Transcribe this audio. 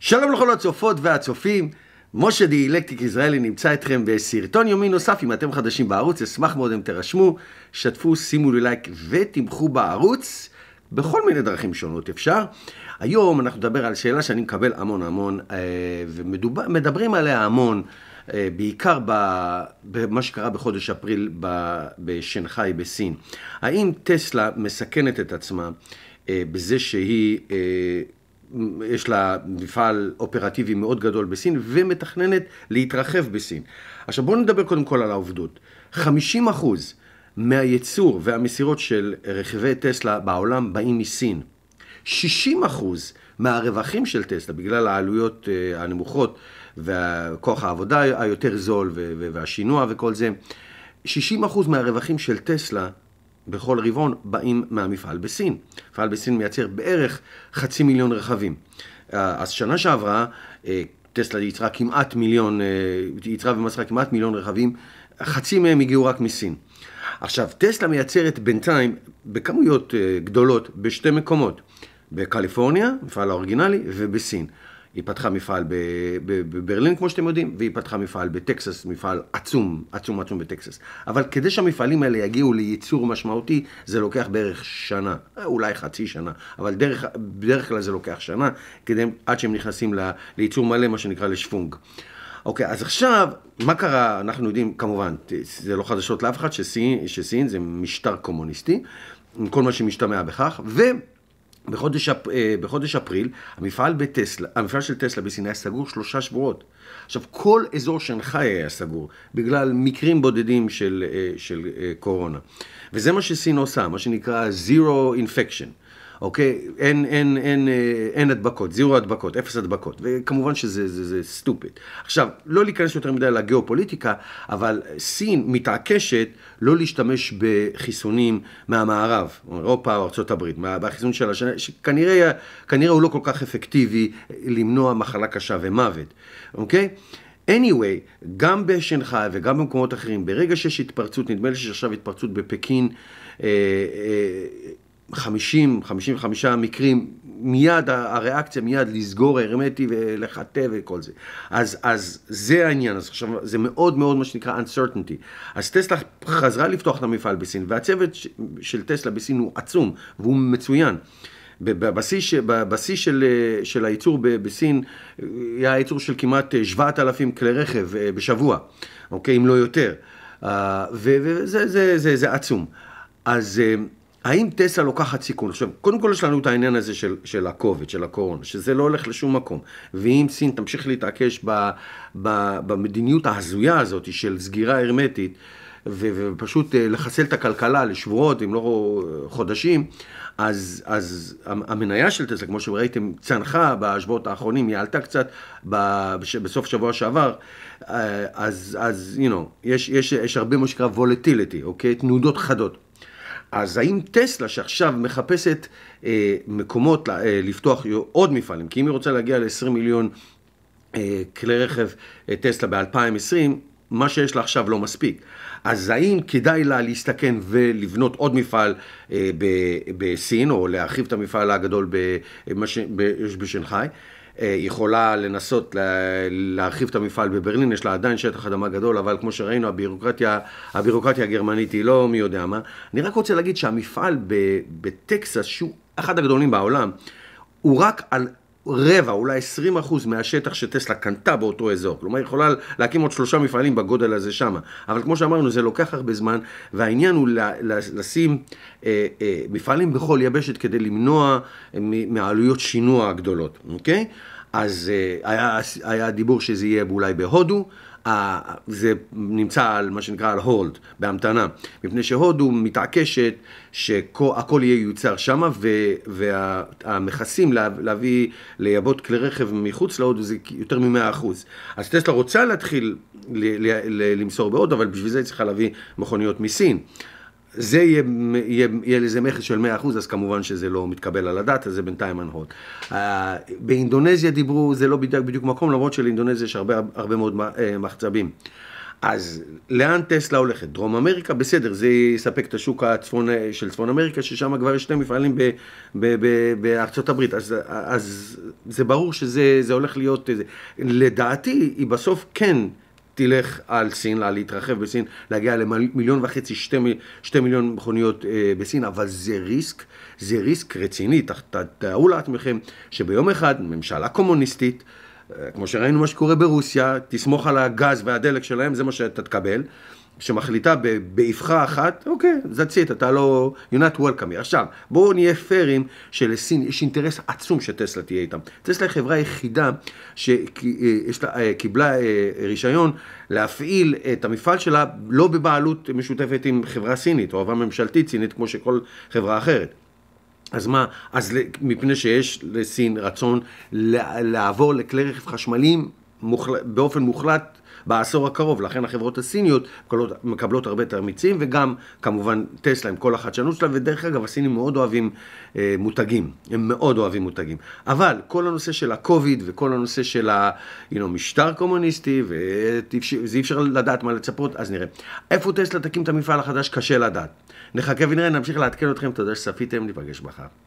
שלום לכל הצופות והצופים, משה דיאלקטיק ישראלי נמצא אתכם בסרטון יומי נוסף, אם אתם חדשים בערוץ, אשמח מאוד אם תירשמו, שתפו, שימו לי לייק ותמכו בערוץ, בכל מיני דרכים שונות אפשר. היום אנחנו נדבר על שאלה שאני מקבל המון המון, אה, ומדברים עליה המון, אה, בעיקר במה שקרה בחודש אפריל בשנגחאי בסין. האם טסלה מסכנת את עצמה אה, בזה שהיא יש לה מפעל אופרטיבי מאוד גדול בסין ומתכננת להתרחב בסין. עכשיו בואו נדבר קודם כל על העובדות. 50 מהייצור והמסירות של רכיבי טסלה בעולם באים מסין. 60 מהרווחים של טסלה, בגלל העלויות אה, הנמוכות וכוח העבודה היותר זול והשינוע וכל זה, 60 מהרווחים של טסלה בכל רבעון באים מהמפעל בסין. מפעל בסין מייצר בערך חצי מיליון רכבים. אה, אז שנה שעברה אה, טסלה ייצרה כמעט מיליון, אה, ייצרה ומסרה כמעט מיליון רכבים, חצי מהם הגיעו רק מסין. עכשיו, טסלה מייצרת בינתיים בכמויות גדולות בשתי מקומות, בקליפורניה, מפעל האורגינלי, ובסין. היא פתחה מפעל בברלין, כמו שאתם יודעים, והיא פתחה מפעל בטקסס, מפעל עצום, עצום עצום בטקסס. אבל כדי שהמפעלים האלה יגיעו לייצור משמעותי, זה לוקח בערך שנה, אולי חצי שנה, אבל דרך, בדרך כלל זה לוקח שנה, כדי, עד שהם נכנסים ל, לייצור מלא, מה שנקרא לשפונג. אוקיי, אז עכשיו, מה קרה, אנחנו יודעים, כמובן, זה לא חדשות לאף אחד, שסין, שסין זה משטר קומוניסטי, עם כל מה שמשתמע בכך, ו... בחודש, אה, בחודש אפריל, המפעל, בטסלה, המפעל של טסלה בסין היה סגור שלושה שבועות. עכשיו, כל אזור שנגחאי היה סגור, בגלל מקרים בודדים של, אה, של אה, קורונה. וזה מה שסין עושה, מה שנקרא Zero Infection. אוקיי? אין, אין, אין, אה, אין הדבקות, זירו הדבקות, אפס הדבקות, וכמובן שזה זה, זה סטופיד. עכשיו, לא להיכנס יותר מדי לגיאופוליטיקה, אבל סין מתעקשת לא להשתמש בחיסונים מהמערב, אירופה או ארה"ב, בחיסון שלה, שכנראה הוא לא כל כך אפקטיבי למנוע מחלה קשה ומוות, אוקיי? anyway, גם בשנחאי וגם במקומות אחרים, ברגע שיש התפרצות, נדמה לי שיש עכשיו התפרצות בפקין, אה, אה, 50-55 מקרים, מיד הריאקציה, מיד לסגור הרמטי ולחטא וכל זה. אז, אז זה העניין, אז עכשיו זה מאוד מאוד מה שנקרא uncertainty. אז טסלה חזרה לפתוח את המפעל בסין, והצוות של טסלה בסין הוא עצום, והוא מצוין. בבסיס, בבסיס של, של הייצור בסין היה הייצור של כמעט 7,000 כלי רכב אה, בשבוע, אוקיי? אם לא יותר. וזה אה, זה, זה, זה, זה עצום. אז... אה, האם טסלה לוקחת סיכון? עכשיו, קודם כל יש לנו את העניין הזה של, של הקובץ, של הקורונה, שזה לא הולך לשום מקום. ואם סין תמשיך להתעקש ב, ב, במדיניות ההזויה הזאת של סגירה הרמטית, ו, ופשוט אה, לחסל את הכלכלה לשבועות, אם לא אה, חודשים, אז, אז המניה של טסלה, כמו שראיתם, צנחה בשבועות האחרונים, היא עלתה קצת בסוף שבוע שעבר, אה, אז, אז, you know, יש, יש, יש הרבה מה שנקרא volatility, אוקיי? תנודות חדות. אז האם טסלה שעכשיו מחפשת אה, מקומות אה, לפתוח עוד מפעלים, כי אם היא רוצה להגיע ל-20 מיליון אה, כלי רכב אה, טסלה ב-2020, מה שיש לה עכשיו לא מספיק. אז האם כדאי לה להסתכן ולבנות עוד מפעל אה, בסין, או להרחיב את המפעל הגדול ב- בש- בשנגחאי? אה, יכולה לנסות להרחיב את המפעל בברלין, יש לה עדיין שטח אדמה גדול, אבל כמו שראינו, הבירוקרטיה, הבירוקרטיה הגרמנית היא לא מי יודע מה. אני רק רוצה להגיד שהמפעל בטקסס, שהוא אחד הגדולים בעולם, הוא רק על רבע, אולי 20 אחוז מהשטח שטסלה קנתה באותו אזור. כלומר, היא יכולה להקים עוד שלושה מפעלים בגודל הזה שם. אבל כמו שאמרנו, זה לוקח הרבה זמן, והעניין הוא לשים אה, אה, מפעלים בכל יבשת כדי למנוע מעלויות שינוע הגדולות, אוקיי? אז אה, היה, היה דיבור שזה יהיה אולי בהודו, זה נמצא על מה שנקרא על הולד, בהמתנה, מפני שהודו מתעקשת שהכל יהיה יוצר שם, והמכסים להביא, לייבות כלי רכב מחוץ להודו זה יותר מ-100%. אז טסלה רוצה להתחיל למסור בהודו, אבל בשביל זה היא צריכה להביא מכוניות מסין. זה יהיה, יהיה, יהיה לזה מכס של 100%, אז כמובן שזה לא מתקבל על הדעת, אז זה בינתיים הנחות. Uh, באינדונזיה דיברו, זה לא בדיוק, בדיוק מקום, למרות שלאינדונזיה יש הרבה, הרבה מאוד אה, מחצבים. אז לאן טסלה הולכת? דרום אמריקה? בסדר, זה יספק את השוק הצפון, של צפון אמריקה, ששם כבר יש שני מפעלים ב, ב, ב, בארצות הברית. אז, אז זה ברור שזה הולך להיות... לדעתי, היא בסוף כן... תלך על סין, להתרחב בסין, להגיע למיליון וחצי, שתי, שתי מיליון מכוניות אה, בסין, אבל זה ריסק, זה ריסק רציני. תארו לעצמכם שביום אחד ממשלה קומוניסטית, אה, כמו שראינו מה שקורה ברוסיה, תסמוך על הגז והדלק שלהם, זה מה שאתה תקבל. שמחליטה באבחה אחת, אוקיי, okay, that's it, אתה לא, you're not welcome. עכשיו, בואו נהיה פיירים שלסין יש אינטרס עצום שטסלה תהיה איתם. טסלה היא חברה היחידה שקיבלה אה, אה, אה, רישיון להפעיל את המפעל שלה לא בבעלות משותפת עם חברה סינית, או עבר ממשלתית סינית כמו שכל חברה אחרת. אז מה, אז מפני שיש לסין רצון לעבור לכלי רכב חשמליים מוחל... באופן מוחלט בעשור הקרוב. לכן החברות הסיניות מקבלות, מקבלות הרבה תרמיצים, וגם כמובן טסלה עם כל החדשנות שלה, ודרך אגב הסינים מאוד אוהבים אה, מותגים, הם מאוד אוהבים מותגים. אבל כל הנושא של הקוביד וכל הנושא של המשטר you know, קומוניסטי, וזה אי אפשר לדעת מה לצפות, אז נראה. איפה טסלה תקים את המפעל החדש קשה לדעת. נחכה ונראה, נמשיך לעדכן אתכם, תודה שצפיתם, ניפגש מחר.